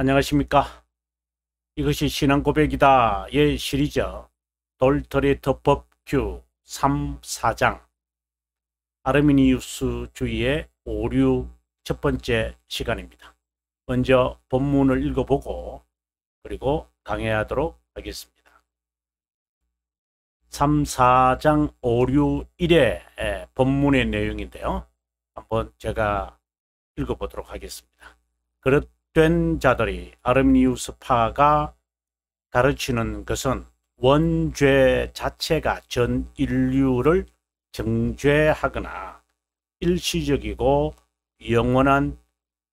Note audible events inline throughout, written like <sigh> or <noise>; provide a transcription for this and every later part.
안녕하십니까 이것이 신앙 고백이다의 예, 시리즈 돌터리터법규 3 4장 아르미니우스주의의 오류 첫 번째 시간입니다. 먼저 본문을 읽어보고 그리고 강의하도록 하겠습니다. 3 4장 오류 1의 본문의 내용인데요. 한번 제가 읽어보도록 하겠습니다. 그릇 된 자들이 아름니우스파가 가르치는 것은 원죄 자체가 전 인류를 정죄하거나 일시적이고 영원한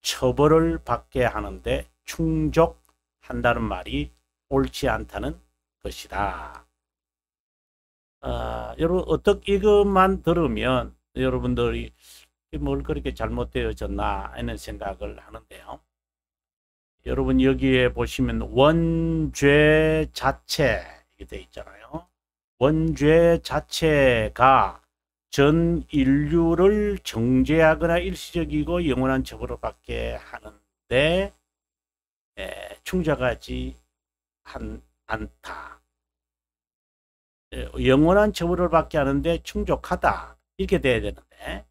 처벌을 받게 하는데 충족한다는 말이 옳지 않다는 것이다. 아, 여러분 어떻게 이것만 들으면 여러분들이 뭘 그렇게 잘못되어졌나 하는 생각을 하는데요. 여러분 여기에 보시면 원죄 자체 이게 돼 있잖아요. 원죄 자체가 전 인류를 정죄하거나 일시적이고 영원한 처벌을 받게 하는데 예, 충자가지 한, 않다. 예, 영원한 처벌을 받게 하는데 충족하다. 이렇게 돼야 되는데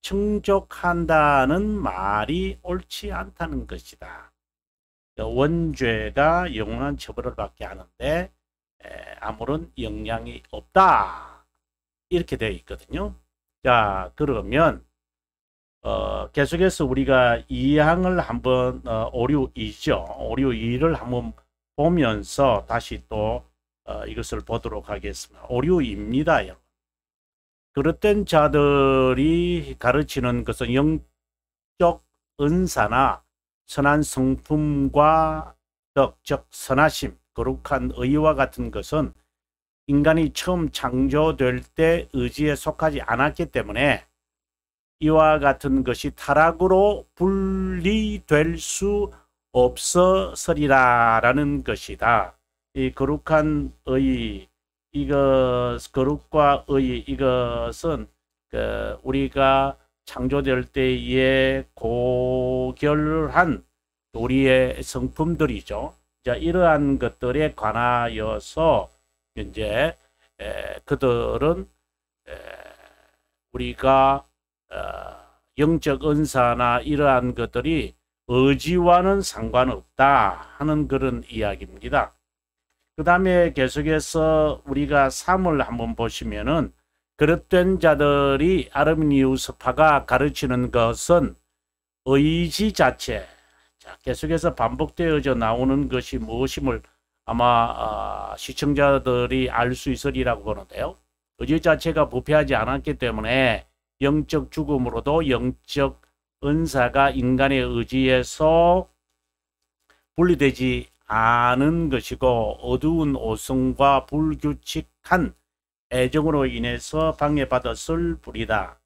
충족한다는 말이 옳지 않다는 것이다. 원죄가 영원한 처벌을 받게 하는데 아무런 영향이 없다. 이렇게 되어 있거든요. 자 그러면 어, 계속해서 우리가 이항을 한번 어, 오류 2죠. 오류 2를 한번 보면서 다시 또 어, 이것을 보도록 하겠습니다. 오류 2입니다. 그릇된 자들이 가르치는 것은 영적 은사나 선한 성품과 덕, 적 선하심, 거룩한 의와 같은 것은 인간이 처음 창조될 때 의지에 속하지 않았기 때문에 이와 같은 것이 타락으로 분리될 수 없어서리라라는 것이다. 이 거룩한 의, 이것 거룩과 의 이것은 그 우리가 창조될 때의 고결한 우리의 성품들이죠. 자, 이러한 것들에 관하여서 이제 에, 그들은 에, 우리가 어, 영적 은사나 이러한 것들이 의지와는 상관없다 하는 그런 이야기입니다. 그 다음에 계속해서 우리가 3을 한번 보시면은 그릇된 자들이 아르미니우스파가 가르치는 것은 의지 자체, 자, 계속해서 반복되어져 나오는 것이 무엇임을 아마 어, 시청자들이 알 수 있으리라고 보는데요. 의지 자체가 부패하지 않았기 때문에 영적 죽음으로도 영적 은사가 인간의 의지에서 분리되지 않은 것이고 어두운 오성과 불규칙한 애정으로 인해서 방해받았을 뿐이다.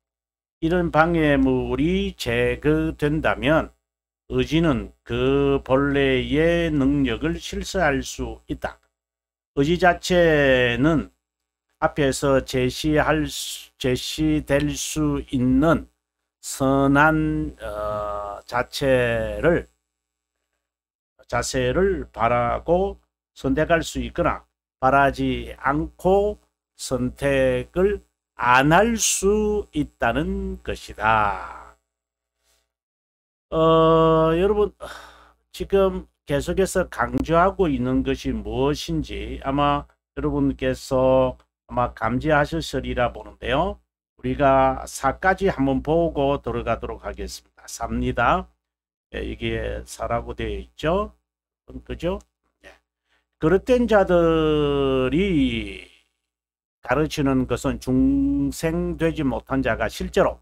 이런 방해물이 제거된다면 의지는 그 본래의 능력을 실사할 수 있다. 의지 자체는 앞에서 제시할 수, 제시될 수 있는 선한 어, 자체를 자세를 바라고 선택할 수 있거나 바라지 않고 선택을 안 할 수 있다는 것이다. 어, 여러분 지금 계속해서 강조하고 있는 것이 무엇인지 아마 여러분께서 아마 감지하셨으리라 보는데요. 우리가 4까지 한번 보고 들어가도록 하겠습니다. 3니다 예, 이게 4라고 되어 있죠. 그죠? 예. 그릇된 자들이 가르치는 것은 중생되지 못한 자가 실제로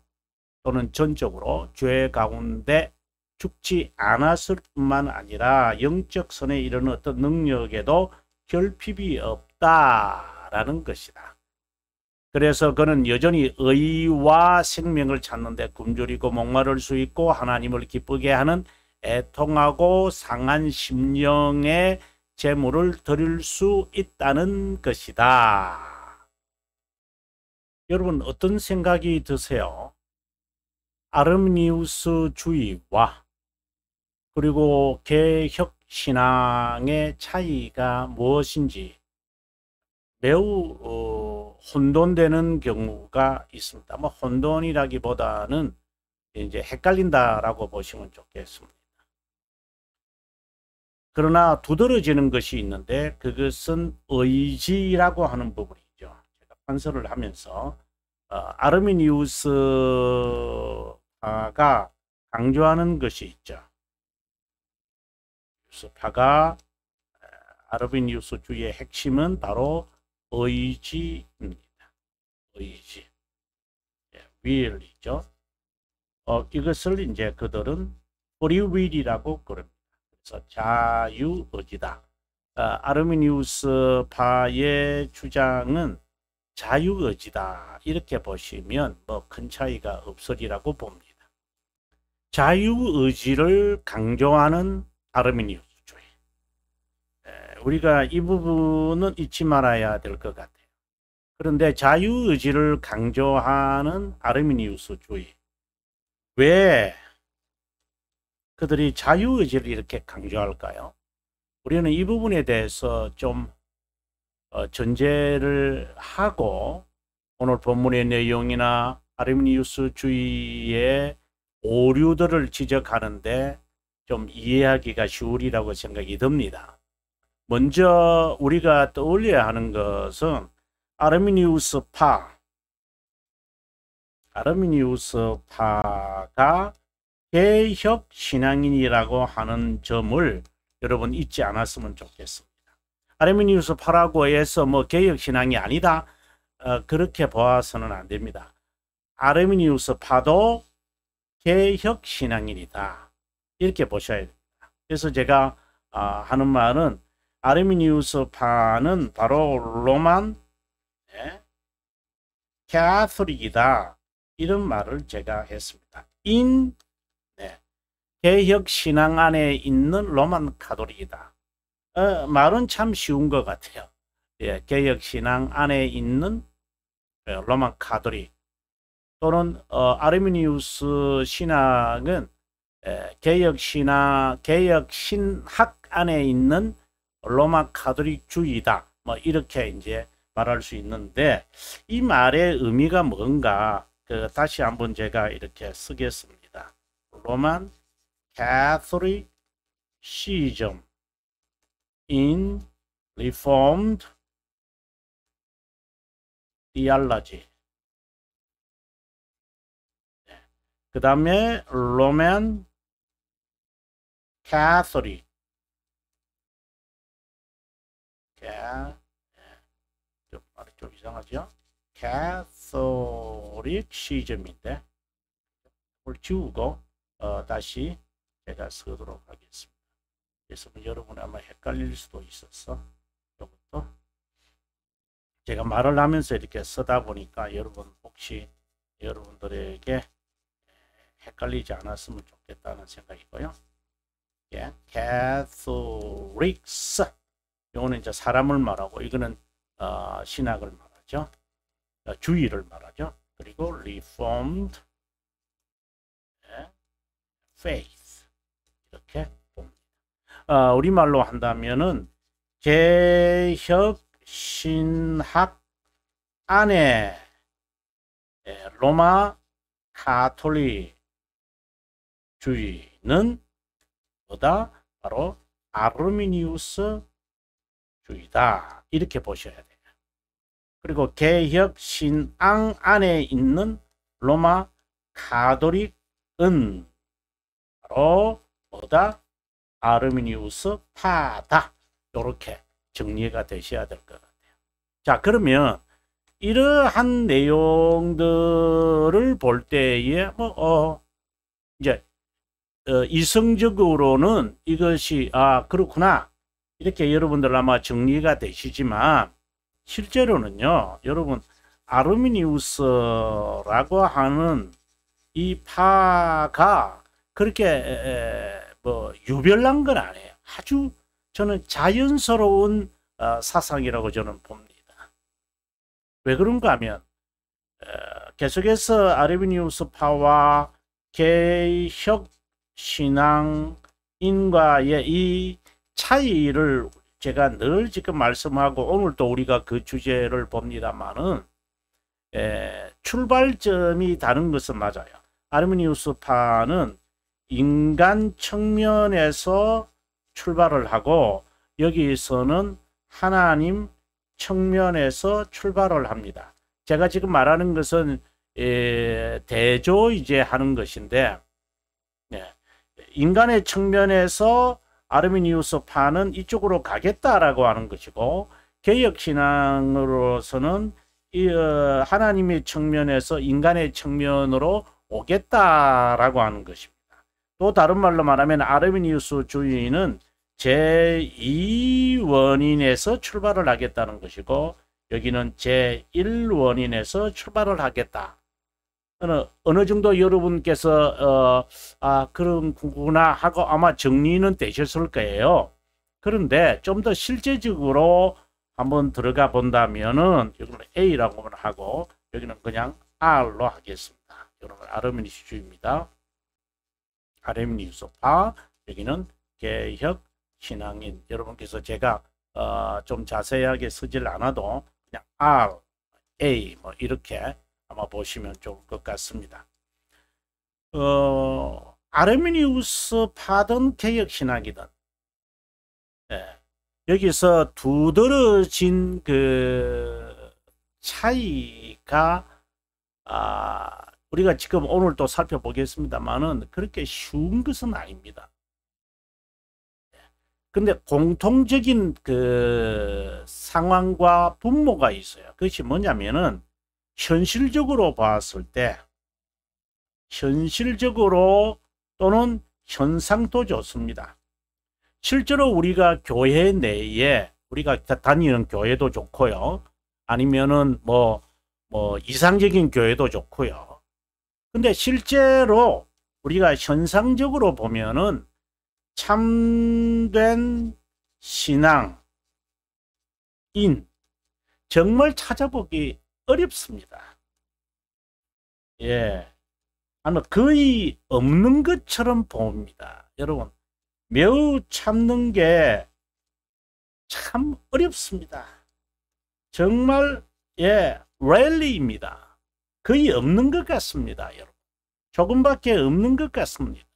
또는 전적으로 죄 가운데 죽지 않았을 뿐만 아니라 영적 선에 이르는 어떤 능력에도 결핍이 없다라는 것이다. 그래서 그는 여전히 의와 생명을 찾는데 굶주리고 목마를 수 있고 하나님을 기쁘게 하는 애통하고 상한 심령의 재물을 드릴 수 있다는 것이다. 여러분 어떤 생각이 드세요? 아르니우스주의와 그리고 개혁 신앙의 차이가 무엇인지 매우 어, 혼돈되는 경우가 있습니다. 뭐 혼돈이라기보다는 이제 헷갈린다라고 보시면 좋겠습니다. 그러나 두드러지는 것이 있는데 그것은 의지라고 하는 부분이 건설을 하면서 어, 아르미니우스파가 강조하는 것이 있죠. 유스파가 아르미니우스 주의 핵심은 바로 의지입니다. 의지. 예, will이죠. 어, 이것을 이제 그들은 f r e 이라고 그럽니다. 그래서 자유의지다. 아, 어, 아르미니우스파의 주장은 자유의지다 이렇게 보시면 뭐 큰 차이가 없으리라고 봅니다. 자유의지를 강조하는 아르메니우스주의. 우리가 이 부분은 잊지 말아야 될 것 같아요. 그런데 자유의지를 강조하는 아르메니우스주의. 왜 그들이 자유의지를 이렇게 강조할까요? 우리는 이 부분에 대해서 좀 어, 전제를 하고 오늘 본문의 내용이나 아르미니우스주의의 오류들을 지적하는데 좀 이해하기가 쉬우리라고 생각이 듭니다. 먼저 우리가 떠올려야 하는 것은 아르미니우스파 아르미니우스파가 개혁신앙인이라고 하는 점을 여러분 잊지 않았으면 좋겠습니다. 아르메니우스 파라고해서뭐 개혁신앙이 아니다. 어, 그렇게 보아서는 안 됩니다. 아르미니우스 파도 개혁신앙인이다. 이렇게 보셔야 됩니다. 그래서 제가 어, 하는 말은 아르미니우스 파는 바로 로만 네? 캐아토릭이다. 이런 말을 제가 했습니다. 인 네. 개혁신앙 안에 있는 로만 카톨릭이다. 어, 말은 참 쉬운 것 같아요. 예, 개혁신앙 안에 있는 예, 로마 카톨릭 또는 어, 아르미니우스 신학은 예, 개혁신학, 개혁신학 안에 있는 로마 카톨릭주의다. 뭐 이렇게 이제 말할 수 있는데 이 말의 의미가 뭔가 그 다시 한번 제가 이렇게 쓰겠습니다. 로만 캐소릭 시즘 in reformed theology. 네. 그 다음에 Roman Catholic. 좀 말이 좀 이상하죠? Catholicism인데, 그걸 지우고 어, 다시 제가 쓰도록 하겠습니다. 그래서 여러분 이 아마 헷갈릴 수도 있어 이것도 제가 말을 하면서 이렇게 쓰다 보니까 여러분 혹시 여러분들에게 헷갈리지 않았으면 좋겠다는 생각이고요. 예, Catholics 이거는 이제 사람을 말하고 이거는 어, 신학을 말하죠. 어, 주의를 말하죠. 그리고 Reformed 예, Faith 이렇게 어, 우리말로 한다면은 개혁신학 안에 예, 로마 카톨릭주의는 뭐다? 바로 아르미니우스 주의다. 이렇게 보셔야 돼요. 그리고 개혁 신앙 안에 있는 로마 카톨릭은 바로 뭐다? 아르미니우스 파다 이렇게 정리가 되셔야 될 것 같아요. 자 그러면 이러한 내용들을 볼 때에 뭐 어, 이제 어, 이성적으로는 이것이 아 그렇구나 이렇게 여러분들 아마 정리가 되시지만 실제로는요 여러분 아르미니우스라고 하는 이 파가 그렇게 뭐 유별난 건 아니에요. 아주 저는 자연스러운 어, 사상이라고 저는 봅니다. 왜 그런가 하면 어, 계속해서 아르비니우스파와 개혁 신앙 인과의 이 차이를 제가 늘 지금 말씀하고 오늘도 우리가 그 주제를 봅니다만은 예, 출발점이 다른 것은 맞아요. 아르미니우스파는 인간 측면에서 출발을 하고 여기서는 하나님 측면에서 출발을 합니다. 제가 지금 말하는 것은 대조 이제 하는 것인데 네. 인간의 측면에서 아르미니우스 파는 이쪽으로 가겠다라고 하는 것이고 개혁신앙으로서는 어, 하나님의 측면에서 인간의 측면으로 오겠다라고 하는 것입니다. 또 다른 말로 말하면 아르미니우스 주인은 제2원인에서 출발을 하겠다는 것이고 여기는 제1원인에서 출발을 하겠다. 어느, 어느 정도 여러분께서 어, 아 그런구나 하고 아마 정리는 되셨을 거예요. 그런데 좀 더 실제적으로 한번 들어가 본다면은 여기 A라고 하고 여기는 그냥 R로 하겠습니다. 여러분 아르미니스 주입니다. 아렘니 스파 여기는 개혁 신앙인 여러분께서 제가 어, 좀 자세하게 쓰질 않아도 그냥 R, A 뭐 이렇게 아마 보시면 좋을 것 같습니다. 어, 아르미니우스 파든 개혁신학이든 예, 여기서 두드러진 그 차이가 아, 우리가 지금 오늘 또 살펴보겠습니다만은 그렇게 쉬운 것은 아닙니다. 근데 공통적인 그 상황과 분모가 있어요. 그것이 뭐냐면은 현실적으로 봤을 때 현실적으로 또는 현상도 좋습니다. 실제로 우리가 교회 내에 우리가 다니는 교회도 좋고요. 아니면은 뭐, 뭐 이상적인 교회도 좋고요. 근데 실제로 우리가 현상적으로 보면은 참된 신앙인 정말 찾아보기 어렵습니다. 예. 아마 거의 없는 것처럼 봅니다. 여러분, 매우 참는 게 참 어렵습니다. 정말, 예, 랠리입니다. 거의 없는 것 같습니다. 여러분. 조금밖에 없는 것 같습니다.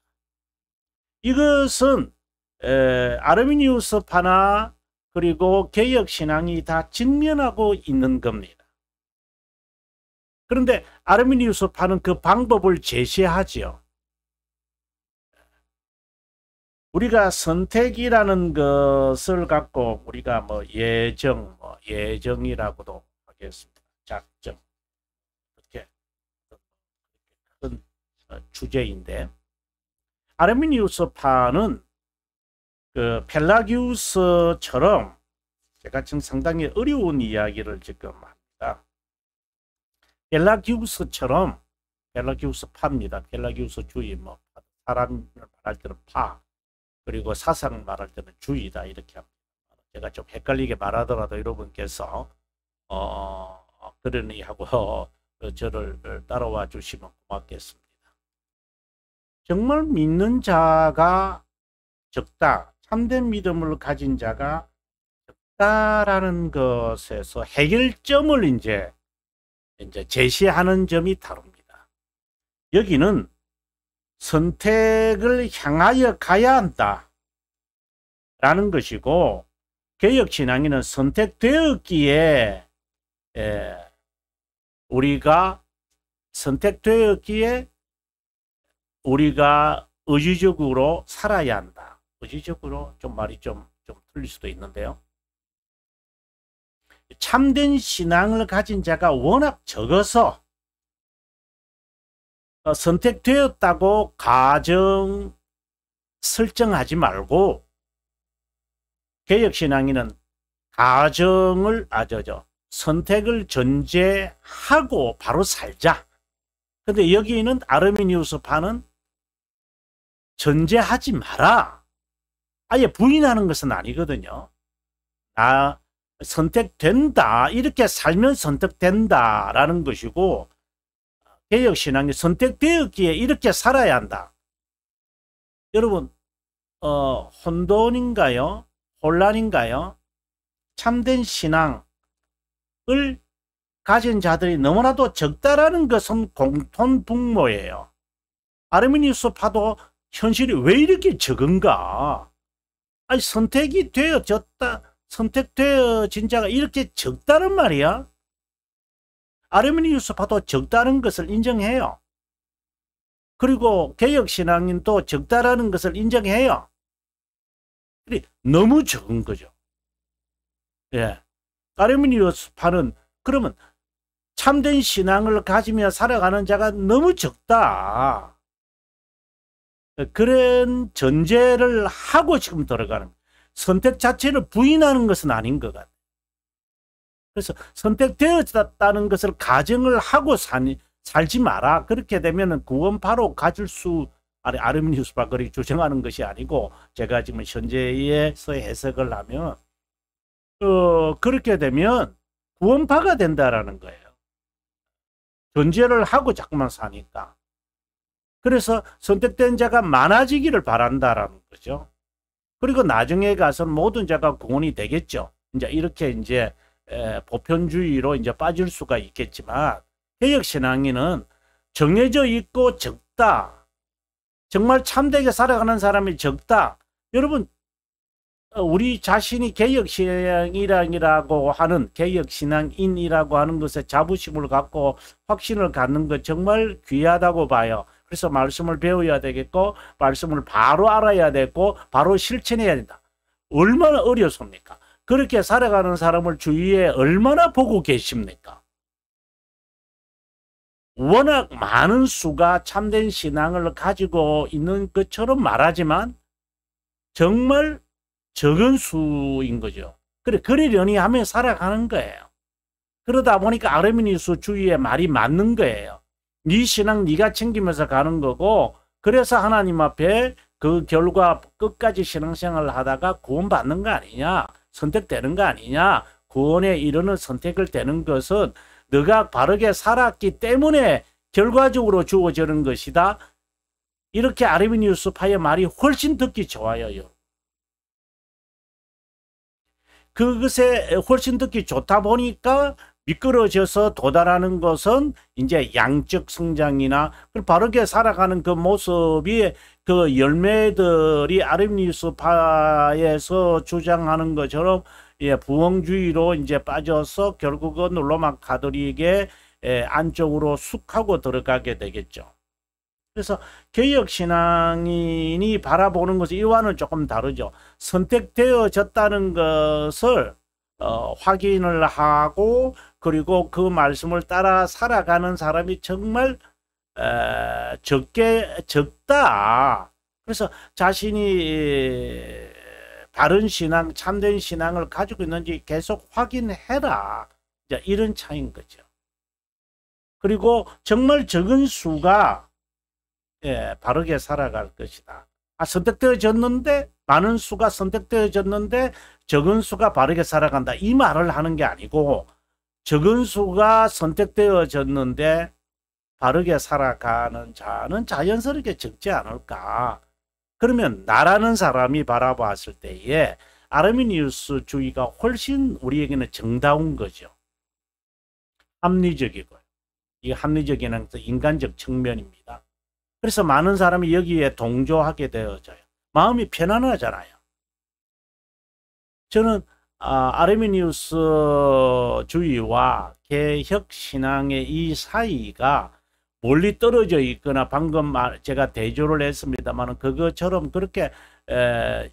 이것은 아르미니우스파나 그리고 개혁신앙이 다 직면하고 있는 겁니다. 그런데 아르미니우스파는 그 방법을 제시하지 우리가 선택이라는 것을 갖고 우리가 뭐 예정, 뭐 예정이라고도 하겠습니다. 작정. 주제인데 아르미니우스파는 그 펠라기우스처럼 제가 지금 상당히 어려운 이야기를 지금 합니다. 펠라기우스처럼 펠라기우스 파입니다. 펠라기우스 주의 뭐 사람을 말할 때는 파 그리고 사상 말할 때는 주의다 이렇게 합니다. 제가 좀 헷갈리게 말하더라도 여러분께서 어 그러니 하고 <laughs> 저를 따라와 주시면 고맙겠습니다. 정말 믿는 자가 적다. 참된 믿음을 가진 자가 적다라는 것에서 해결점을 이제 이제 제시하는 점이 다릅니다. 여기는 선택을 향하여 가야 한다. 라는 것이고 개혁신앙에는 선택되었기에 에, 우리가 선택되었기에 우리가 의지적으로 살아야 한다. 의지적으로 좀 말이 좀, 좀 틀릴 수도 있는데요. 참된 신앙을 가진 자가 워낙 적어서 어, 선택되었다고 가정 설정하지 말고 개혁신앙인은 가정을 아저저 선택을 전제하고 바로 살자. 근데 여기는 아르미니우스 파는 전제하지 마라. 아예 부인하는 것은 아니거든요. 아, 선택된다. 이렇게 살면 선택된다라는 것이고 개혁신앙이 선택되었기에 이렇게 살아야 한다. 여러분 어, 혼돈인가요? 혼란인가요? 참된 신앙을 가진 자들이 너무나도 적다라는 것은 공통 분모예요. 아르미니우스 파도 현실이 왜 이렇게 적은가? 아니 선택이 되어졌다 선택되어진 자가 이렇게 적다는 말이야? 아르메니우스파도 적다는 것을 인정해요. 그리고 개혁신앙인도 적다라는 것을 인정해요. 너무 적은 거죠. 예. 아르메니우스파는 그러면 참된 신앙을 가지며 살아가는 자가 너무 적다. 그런 전제를 하고 지금 돌아가는 선택 자체를 부인하는 것은 아닌 것 같아요. 그래서 선택되었다는 것을 가정을 하고 사니, 살지 마라. 그렇게 되면 구원 바로 가질 수 아니 아르미니우스 바그리 주장하는 것이 아니고 제가 지금 현재에서 해석을 하면 어, 그렇게 되면 구원파가 된다라는 거예요. 존재를 하고 자꾸만 사니까. 그래서 선택된 자가 많아지기를 바란다라는 거죠. 그리고 나중에 가서 모든 자가 구원이 되겠죠. 이제 이렇게 이제 보편주의로 이제 빠질 수가 있겠지만 개혁신앙인은 정해져 있고 적다. 정말 참되게 살아가는 사람이 적다. 여러분 어, 우리 자신이 개혁신앙이라고 하는 개혁신앙인이라고 하는 것에 자부심을 갖고 확신을 갖는 것 정말 귀하다고 봐요. 그래서 말씀을 배워야 되겠고 말씀을 바로 알아야 되고 바로 실천해야 된다. 얼마나 어려습니까? 그렇게 살아가는 사람을 주위에 얼마나 보고 계십니까? 워낙 많은 수가 참된 신앙을 가지고 있는 것처럼 말하지만 정말 적은 수인 거죠. 그래, 그러려니 하며 살아가는 거예요. 그러다 보니까 아르미니스 주위에 말이 맞는 거예요. 네 신앙 네가 챙기면서 가는 거고 그래서 하나님 앞에 그 결과 끝까지 신앙생활을 하다가 구원받는 거 아니냐 선택되는 거 아니냐 구원에 이르는 선택을 되는 것은 네가 바르게 살았기 때문에 결과적으로 주어지는 것이다 이렇게 아르니우스파의 말이 훨씬 듣기 좋아요 그것에 훨씬 듣기 좋다 보니까 미끄러져서 도달하는 것은 이제 양적 성장이나 바르게 살아가는 그 모습이 그 열매들이 아름니스파에서 주장하는 것처럼 예, 부엉주의로 이제 빠져서 결국은 롤로마 가톨릭의 예, 안쪽으로 숙하고 들어가게 되겠죠. 그래서 개혁신앙인이 바라보는 것이 이와는 조금 다르죠. 선택되어졌다는 것을 어, 확인을 하고 그리고 그 말씀을 따라 살아가는 사람이 정말 에, 적게 적다. 그래서 자신이 바른 신앙, 참된 신앙을 가지고 있는지 계속 확인해라. 이런 차인 거죠. 그리고 정말 적은 수가 예, 바르게 살아갈 것이다. 아, 선택되어졌는데 많은 수가 선택되어졌는데 적은 수가 바르게 살아간다. 이 말을 하는 게 아니고 적은 수가 선택되어졌는데 바르게 살아가는 자는 자연스럽게 적지 않을까. 그러면 나라는 사람이 바라봤을 때에 아르미니우스 주의가 훨씬 우리에게는 정다운 거죠. 합리적이고이 합리적인 이 인간적 측면입니다. 그래서 많은 사람이 여기에 동조하게 되어져요. 마음이 편안하잖아요. 저는 아, 아르미니우스주의와 개혁신앙의 이 사이가 멀리 떨어져 있거나 방금 제가 대조를 했습니다만 그것처럼 그렇게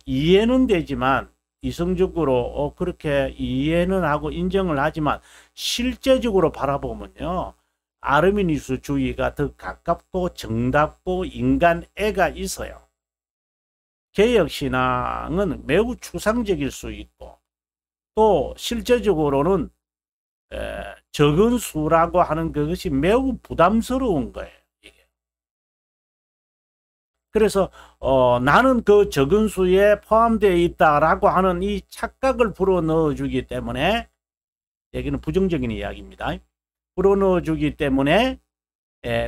이해는 되지만 이성적으로 어, 그렇게 이해는 하고 인정을 하지만 실제적으로 바라보면요. 아르미니스주의가더 가깝고 정답고 인간애가 있어요. 개혁신앙은 매우 추상적일 수 있고 또 실제적으로는 적은 수라고 하는 그것이 매우 부담스러운 거예요. 이게. 그래서 어, 나는 그 적은 수에 포함되어 있다라고 하는 이 착각을 불어넣어주기 때문에 여기는 부정적인 이야기입니다. 불어넣어주기 때문에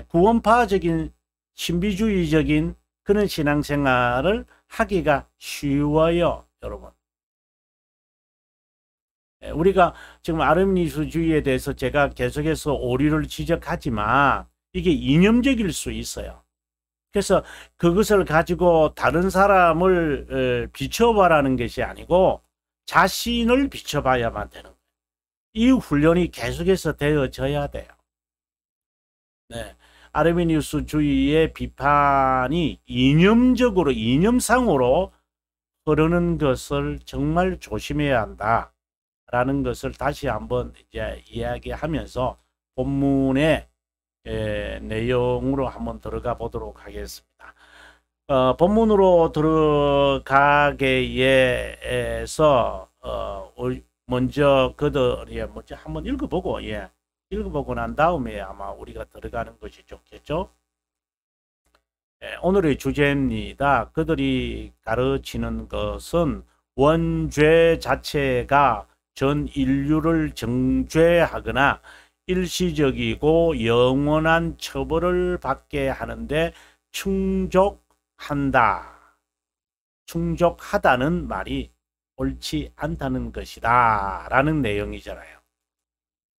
구원파적인 신비주의적인 그런 신앙생활을 하기가 쉬워요. 여러분. 예, 우리가 지금 아르미니스주의에 대해서 제가 계속해서 오류를 지적하지만 이게 이념적일 수 있어요. 그래서 그것을 가지고 다른 사람을 비춰봐라는 것이 아니고 자신을 비춰봐야만 되는 거예요. 이 훈련이 계속해서 되어져야 돼요. 네. 아르메니우스주의의 비판이 이념적으로 이념상으로 흐르는 것을 정말 조심해야 한다라는 것을 다시 한번 이제 이야기하면서 본문의 예, 내용으로 한번 들어가 보도록 하겠습니다. 어, 본문으로 들어가게에서 어, 먼저 그들이 먼저 한번 읽어보고 예. 읽어보고 난 다음에 아마 우리가 들어가는 것이 좋겠죠. 예, 오늘의 주제입니다. 그들이 가르치는 것은 원죄 자체가 전 인류를 정죄하거나 일시적이고 영원한 처벌을 받게 하는데 충족한다. 충족하다는 말이 옳지 않다는 것이다. 라는 내용이잖아요.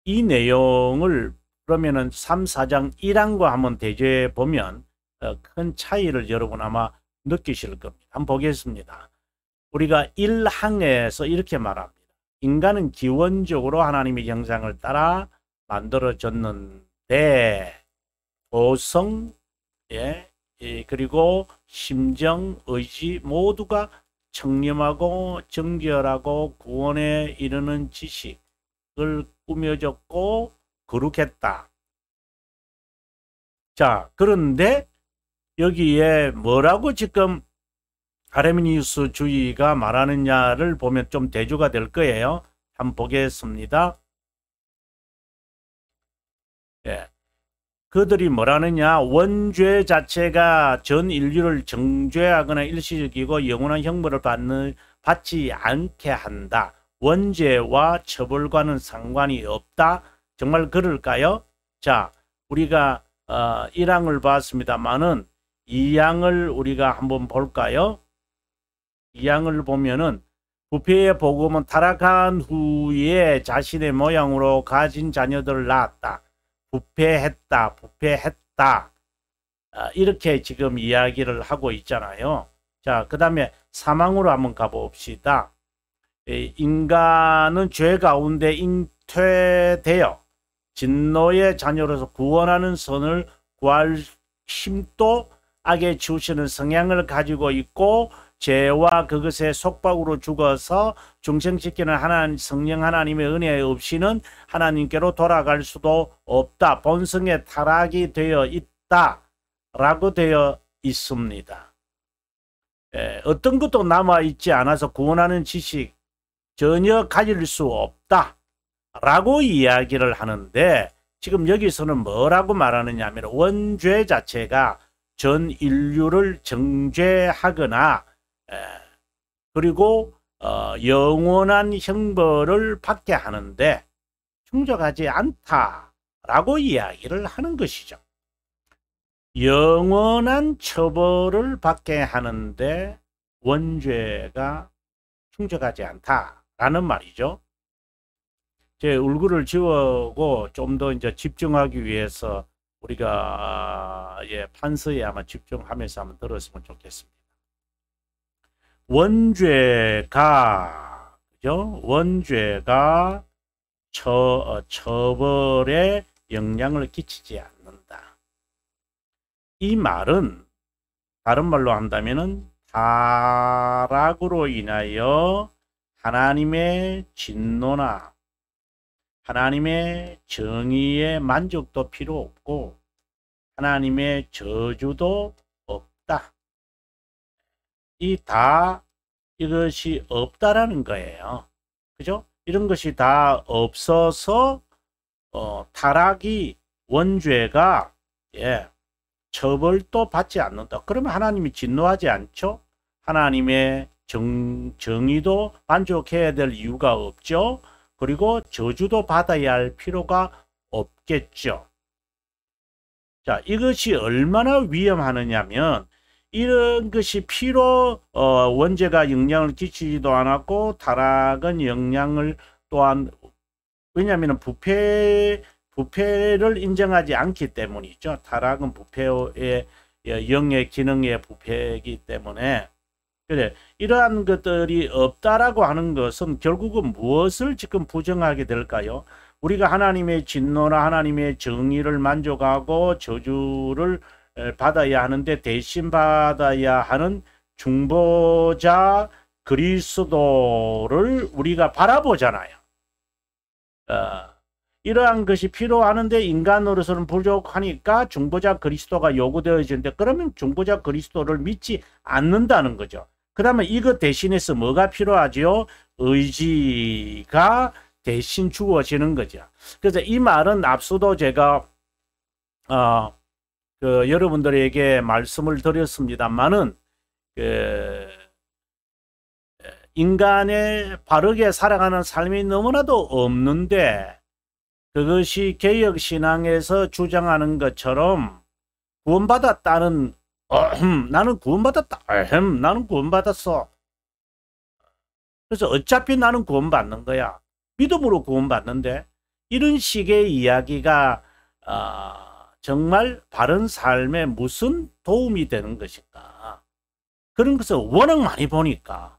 이 내용을 그러면은 3, 4장 1항과 한번 대조해 보면 어, 큰 차이를 여러분 아마 느끼실 겁니다. 한번 보겠습니다. 우리가 1항에서 이렇게 말합니다. 인간은 기원적으로 하나님의 형상을 따라 만들어졌는데 도성, 예, 예, 그리고 심정, 의지 모두가 청렴하고 정결하고 구원에 이르는 지식을 꾸며졌고 거룩했다. 자, 그런데 여기에 뭐라고 지금 아레미니우스 주의가 말하느냐를 보면 좀 대조가 될 거예요. 한번 보겠습니다. 예. 그들이 뭐라느냐 원죄 자체가 전 인류를 정죄하거나 일시적이고 영원한 형벌을 받는, 받지 않게 한다. 원죄와 처벌과는 상관이 없다? 정말 그럴까요? 자, 우리가 어, 1항을 봤습니다만은 2항을 우리가 한번 볼까요? 2항을 보면은 부패의 복음은 타락한 후에 자신의 모양으로 가진 자녀들을 낳았다. 부패했다. 부패했다. 어, 이렇게 지금 이야기를 하고 있잖아요. 자, 그 다음에 사망으로 한번 가봅시다. 예, 인간은 죄 가운데 잉퇴되어 진노의 자녀로서 구원하는 선을 구할 힘도 악에 치우치는 성향을 가지고 있고 죄와 그것의 속박으로 죽어서 중생시키는 하나님, 성령 하나님의 은혜 없이는 하나님께로 돌아갈 수도 없다. 본성의 타락이 되어 있다. 라고 되어 있습니다. 에, 예, 어떤 것도 남아있지 않아서 구원하는 지식, 전혀 가질 수 없다 라고 이야기를 하는데 지금 여기서는 뭐라고 말하느냐 하면 원죄 자체가 전 인류를 정죄하거나 그리고 어, 영원한 형벌을 받게 하는데 충족하지 않다라고 이야기를 하는 것이죠. 영원한 처벌을 받게 하는데 원죄가 충족하지 않다. 라는 말이죠. 제 울굴을 지우고 좀 더 이제 집중하기 위해서 우리가 아, 예, 판서에 아마 집중하면서 한번 들었으면 좋겠습니다. 원죄가 그죠? 원죄가 처, 어, 처벌에 영향을 끼치지 않는다. 이 말은 다른 말로 한다면 타락으로 인하여 하나님의 진노나 하나님의 정의에 만족도 필요 없고 하나님의 저주도 없다. 이 다 이것이 없다라는 거예요. 그죠? 이런 것이 다 없어서 어, 타락이 원죄가 예, 처벌도 받지 않는다. 그러면 하나님이 진노하지 않죠? 하나님의 정, 정의도 만족해야 될 이유가 없죠. 그리고 저주도 받아야 할 필요가 없겠죠. 자, 이것이 얼마나 위험하느냐면 이런 것이 피로 어, 원죄가 영향을 끼치지도 않았고 타락은 영향을 또한 왜냐하면 부패 부패를 인정하지 않기 때문이죠. 타락은 부패의 예, 영의 기능의 부패이기 때문에 그래, 예, 이러한 것들이 없다라고 하는 것은 결국은 무엇을 지금 부정하게 될까요? 우리가 하나님의 진노나 하나님의 정의를 만족하고 저주를 받아야 하는데 대신 받아야 하는 중보자 그리스도를 우리가 바라보잖아요. 어, 이러한 것이 필요하는데 인간으로서는 부족하니까 중보자 그리스도가 요구되어지는데 그러면 중보자 그리스도를 믿지 않는다는 거죠. 그러면 이것 대신해서 뭐가 필요하지요? 의지가 대신 주어지는 거죠. 그래서 이 말은 앞서도 제가 어, 그 여러분들에게 말씀을 드렸습니다만은 그 인간의 바르게 살아가는 삶이 너무나도 없는데 그것이 개혁신앙에서 주장하는 것처럼 구원받았다는 어흠, 나는 구원받았다. 어흠, 나는 구원받았어. 그래서 어차피 나는 구원받는 거야. 믿음으로 구원받는데 이런 식의 이야기가 어, 정말 바른 삶에 무슨 도움이 되는 것인가. 그런 것을 워낙 많이 보니까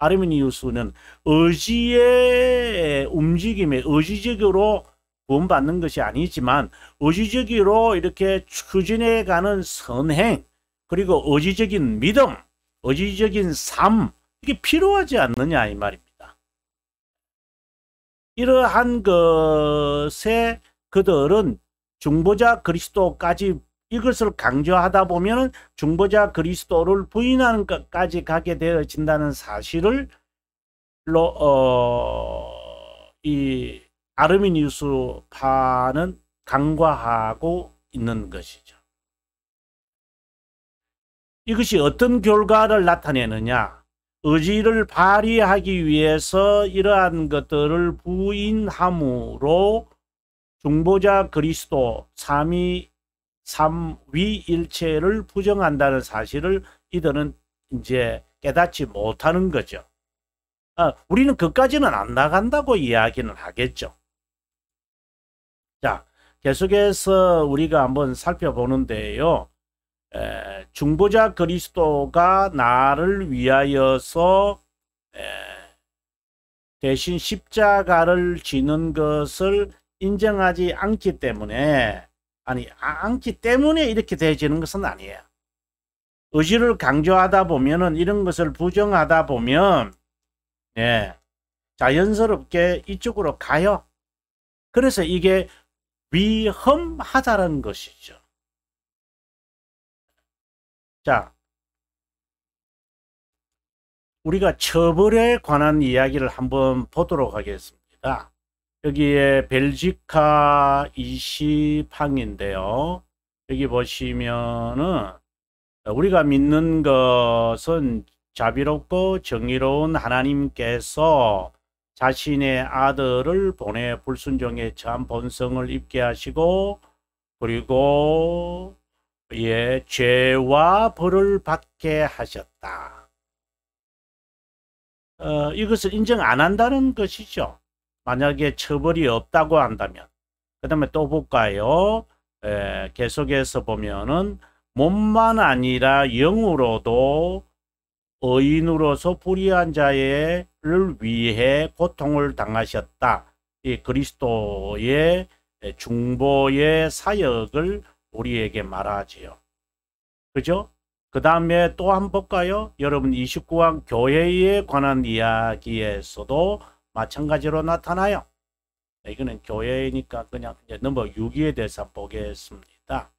아르미니우스는 의지의 움직임에 의지적으로 구원받는 것이 아니지만 의지적으로 이렇게 추진해가는 선행 그리고 의지적인 믿음, 의지적인 삶, 이게 필요하지 않느냐 이 말입니다. 이러한 것에 그들은 중보자 그리스도까지 이것을 강조하다 보면 중보자 그리스도를 부인하는 것까지 가게 되어진다는 사실을 로, 어, 이 아르미니우스파는 강과하고 있는 것이죠. 이것이 어떤 결과를 나타내느냐 의지를 발휘하기 위해서 이러한 것들을 부인함으로 중보자 그리스도 삼위 삼위일체를 부정한다는 사실을 이들은 이제 깨닫지 못하는 거죠. 아, 우리는 그까지는 안 나간다고 이야기는 하겠죠. 자, 계속해서 우리가 한번 살펴보는데요. 중보자 그리스도가 나를 위하여서 대신 십자가를 지는 것을 인정하지 않기 때문에 아니 않기 때문에 이렇게 되지는 것은 아니에요. 의지를 강조하다 보면은 이런 것을 부정하다 보면 예, 자연스럽게 이쪽으로 가요. 그래서 이게 위험하다는 것이죠. 자, 우리가 처벌에 관한 이야기를 한번 보도록 하겠습니다. 여기에 벨지카 20항인데요. 여기 보시면은 우리가 믿는 것은 자비롭고 정의로운 하나님께서 자신의 아들을 보내 불순종에 처한 본성을 입게 하시고 그리고 예, 죄와 벌을 받게 하셨다. 어, 이것을 인정 안 한다는 것이죠. 만약에 처벌이 없다고 한다면. 그 다음에 또 볼까요? 에, 예, 계속해서 보면은 몸만 아니라 영으로도 의인으로서 불의한 자를 위해 고통을 당하셨다. 이 그리스도의 중보의 사역을 우리에게 말하지요. 그죠? 그 다음에 또한 볼까요? 여러분 29항 교회에 관한 이야기에서도 마찬가지로 나타나요. 네, 이거는 교회니까 그냥 이제 넘버 6위에 대해서 보겠습니다.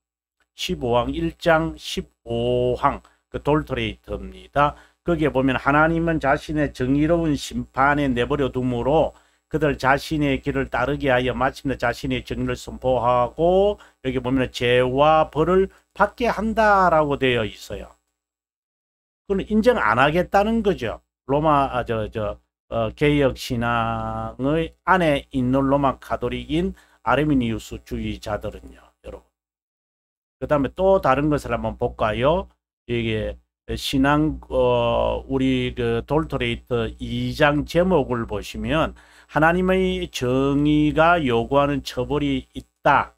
15항 1장 15항 그 돌트레이트입니다. 거기에 보면 하나님은 자신의 정의로운 심판에 내버려 두므로 그들 자신의 길을 따르게 하여 마침내 자신의 정의를 선포하고 여기 보면 죄와 벌을 받게 한다라고 되어 있어요. 그건 인정 안 하겠다는 거죠. 로마 저저 아, 저, 어, 개혁 신앙의 안에 있는 로마 가톨릭인 아르미니우스 주의자들은요, 여러분. 그다음에 또 다른 것을 한번 볼까요? 이게 신앙 어, 우리 그 돌토레이트 2장 제목을 보시면 하나님의 정의가 요구하는 처벌이 있다.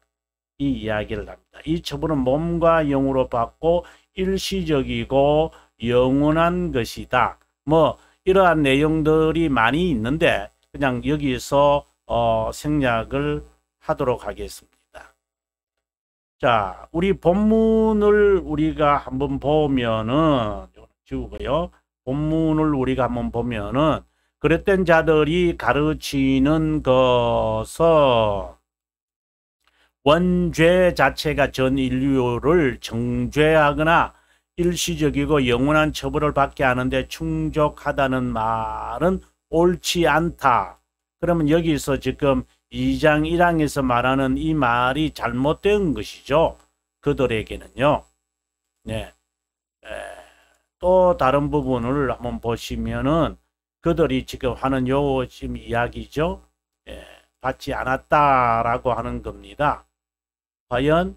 이 이야기를 합니다. 이 처벌은 몸과 영으로 받고 일시적이고 영원한 것이다. 뭐 이러한 내용들이 많이 있는데 그냥 여기서 어, 생략을 하도록 하겠습니다. 자, 우리 본문을 우리가 한번 보면은 지우고요. 본문을 우리가 한번 보면은 그랬던 자들이 가르치는 것은 원죄 자체가 전 인류를 정죄하거나 일시적이고 영원한 처벌을 받게 하는데 충족하다는 말은 옳지 않다. 그러면 여기서 지금 2장 1항에서 말하는 이 말이 잘못된 것이죠. 그들에게는요. 네. 에, 또 다른 부분을 한번 보시면은 그들이 지금 하는 요 지금 이야기죠. 예, 받지 않았다라고 하는 겁니다. 과연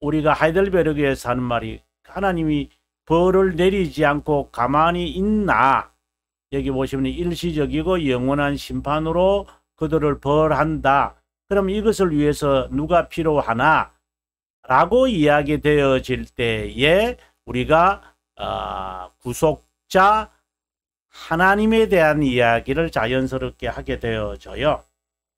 우리가 하이델베르크에서 하는 말이 하나님이 벌을 내리지 않고 가만히 있나 여기 보시면 일시적이고 영원한 심판으로 그들을 벌한다. 그럼 이것을 위해서 누가 필요하나 라고 이야기되어질 때에 우리가 어, 구속자 하나님에 대한 이야기를 자연스럽게 하게 되어져요.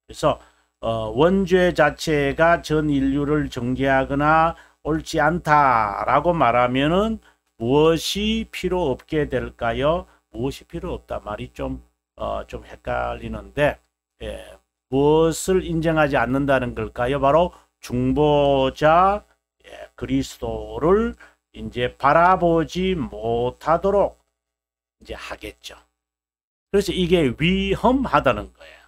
그래서 어, 원죄 자체가 전 인류를 정죄하거나 옳지 않다라고 말하면 무엇이 필요 없게 될까요? 무엇이 필요 없다 말이 좀 어, 좀 헷갈리는데 예, 무엇을 인정하지 않는다는 걸까요? 바로 중보자 예, 그리스도를 이제 바라보지 못하도록 이제 하겠죠. 그래서 이게 위험하다는 거예요.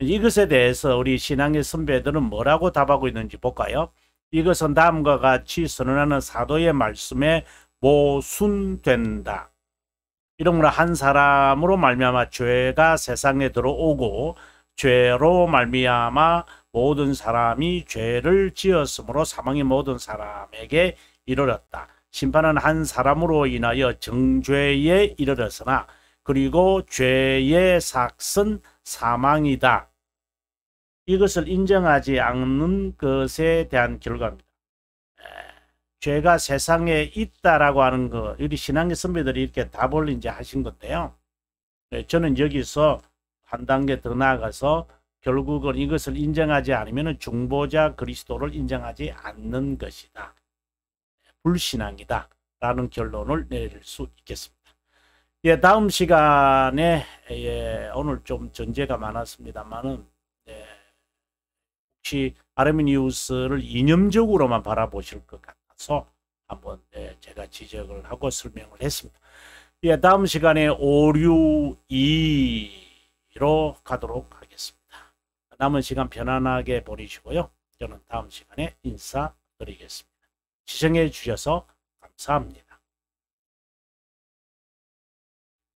이것에 대해서 우리 신앙의 선배들은 뭐라고 답하고 있는지 볼까요? 이것은 다음과 같이 선언하는 사도의 말씀에 모순된다. 이러므로 한 사람으로 말미암아 죄가 세상에 들어오고 죄로 말미암아 모든 사람이 죄를 지었으므로 사망의 모든 사람에게 이르렀다. 심판은 한 사람으로 인하여 정죄에 이르렀으나 그리고 죄의 삭선 사망이다. 이것을 인정하지 않는 것에 대한 결과입니다. 죄가 세상에 있다라고 하는 거, 우리 신앙의 선배들이 이렇게 답을 이제 하신 건데요. 네, 저는 여기서 한 단계 더 나아가서 결국은 이것을 인정하지 않으면 중보자 그리스도를 인정하지 않는 것이다. 불신앙이다 라는 결론을 내릴 수 있겠습니다. 예, 다음 시간에 예, 오늘 좀 전제가 많았습니다만은 예, 혹시 아르미니우스를 이념적으로만 바라보실 것 같아서 한번 예, 제가 지적을 하고 설명을 했습니다. 예, 다음 시간에 오류 2로 가도록 하겠습니다. 남은 시간 편안하게 보내시고요. 저는 다음 시간에 인사드리겠습니다. 시청해 주셔서 감사합니다.